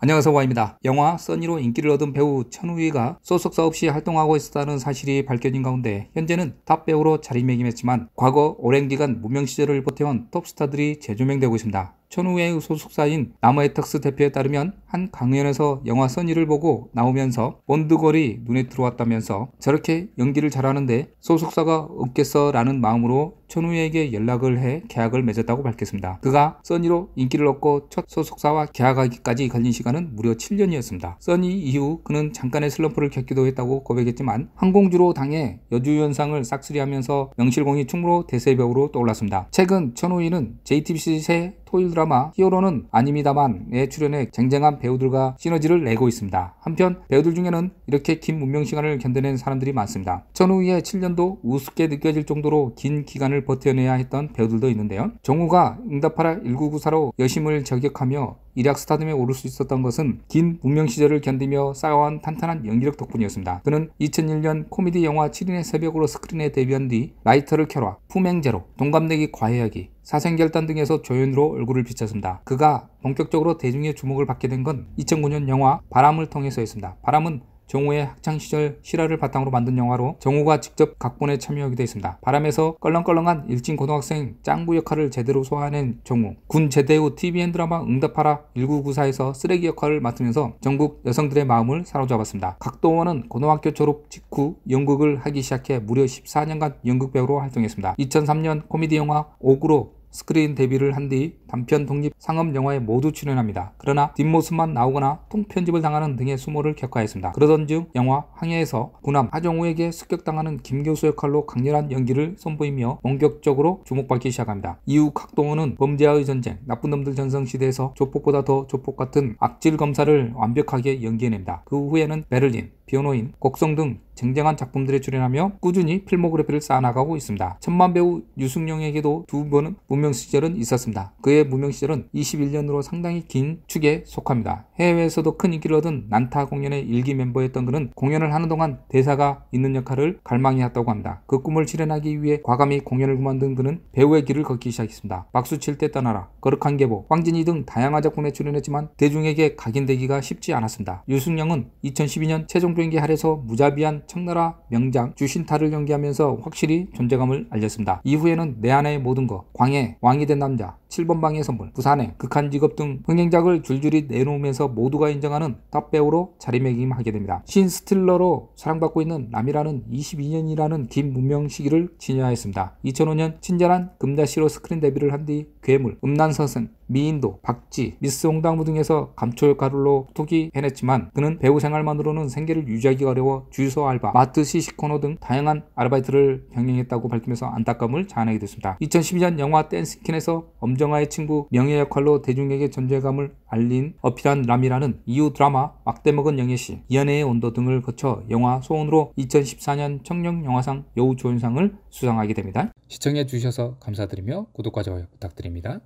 안녕하세요 와입니다. 영화 써니로 인기를 얻은 배우 천우희가 소속사 없이 활동하고 있었다는 사실이 밝혀진 가운데 현재는 탑 배우로 자리매김했지만 과거 오랜 기간 무명 시절을 버텨온 톱스타들이 재조명되고 있습니다. 천우의 희 소속사인 나무에탁스 대표에 따르면 한 강연에서 영화 써니를 보고 나오면서 본드걸이 눈에 들어왔다면서 저렇게 연기를 잘하는데 소속사가 없겠어 라는 마음으로 천우에게 연락을 해 계약을 맺었다고 밝혔습니다. 그가 써니로 인기를 얻고 첫 소속사와 계약하기까지 걸린 시간은 무려 7년이었습니다. 써니 이후 그는 잠깐의 슬럼프를 겪기도 했다고 고백했지만 항공주로 당해 여주연상을 싹쓸이하면서 명실공히 충무로 대세벽으로 떠올랐습니다. 최근 천우희는 JTBC 새 토일 드라마 히어로는 아닙니다만에 출연해 쟁쟁한 배우들과 시너지를 내고 있습니다. 한편 배우들 중에는 이렇게 긴 문명 시간을 견뎌낸 사람들이 많습니다. 천우희의 7년도 우습게 느껴질 정도로 긴 기간을 시간을 버텨내야 했던 배우들도 있는데요. 정우가 응답하라 1994로 여심을 저격하며 일약 스타덤에 오를 수 있었던 것은 긴문명 시절을 견디며 쌓아온 탄탄한 연기력 덕분이었습니다. 그는 2001년 코미디 영화 7인의 새벽으로 스크린에 데뷔한 뒤 라이터를 켜라, 품행제로, 동갑내기 과해하기 사생결단 등에서 조연으로 얼굴을 비쳤습니다. 그가 본격적으로 대중의 주목을 받게 된 건 2009년 영화 바람을 통해서였습니다. 바람은 정우의 학창시절 실화를 바탕으로 만든 영화로 정우가 직접 각본에 참여하게되었습니다 바람에서 껄렁껄렁한 일진 고등학생 짱구 역할을 제대로 소화해낸 정우. 군 제대 후 TVN 드라마 응답하라 1994에서 쓰레기 역할을 맡으면서 전국 여성들의 마음을 사로잡았습니다. 각도원은 고등학교 졸업 직후 연극을 하기 시작해 무려 14년간 연극배우로 활동했습니다. 2003년 코미디 영화 옥으로 스크린 데뷔를 한 뒤 단편 독립 상업 영화에 모두 출연합니다. 그러나 뒷모습만 나오거나 통편집을 당하는 등의 수모를 격화했습니다. 그러던 중 영화 항해에서 군함 하정우에게 습격당하는 김 교수 역할로 강렬한 연기를 선보이며 본격적으로 주목받기 시작합니다. 이후 각동원은 범죄와의 전쟁, 나쁜 놈들 전성시대에서 조폭보다 더 조폭 같은 악질 검사를 완벽하게 연기해냅니다. 그 후에는 베를린, 변호인, 곡성 등 쟁쟁한 작품들에 출연하며 꾸준히 필모그래피를 쌓아나가고 있습니다. 천만 배우 유승용에게도 두 번은 무명 시절은 있었습니다. 그의 무명 시절은 21년으로 상당히 긴 축에 속합니다. 해외에서도 큰 인기를 얻은 난타 공연의 일기 멤버였던 그는 공연을 하는 동안 대사가 있는 역할을 갈망해왔다고 합니다. 그 꿈을 실현하기 위해 과감히 공연을 그만둔 그는 배우의 길을 걷기 시작했습니다. 박수칠 때 떠나라, 거룩한 계보, 황진이 등 다양한 작품에 출연했지만 대중에게 각인되기가 쉽지 않았습니다. 유승영은 2012년 최종 비행기 할에서 무자비한 청나라, 명장, 주신타를 연기하면서 확실히 존재감을 알렸습니다. 이후에는 내 안의 모든 것, 광해, 왕이 된 남자, 7번 방의 선물, 부산의 극한 직업 등 흥행작을 줄줄이 내놓으면서 모두가 인정하는 탑배우로 자리매김하게 됩니다. 신 스틸러로 사랑받고 있는 남이라는 22년이라는 긴 문명 시기를 지녀하였습니다. 2005년 친절한 금자시로 스크린 데뷔를 한 뒤 괴물, 음란서승, 미인도, 박쥐, 미스 홍당무 등에서 감초가루로 톡이 해냈지만 그는 배우 생활만으로는 생계를 유지하기가 어려워 주유소 알바, 마트 시시코너 등 다양한 아르바이트를 병행했다고 밝히면서 안타까움을 자아내게 됐습니다. 2012년 영화 댄스킨에서 엄 김정아의 친구 명예 역할로 대중에게 존재감을 알린 어필한 람이라는 이후 드라마 막대먹은 영예씨, 이연애의 온도 등을 거쳐 영화 소원으로 2014년 청룡영화상 여우조연상을 수상하게 됩니다. 시청해 주셔서 감사드리며 구독과 좋아요 부탁드립니다.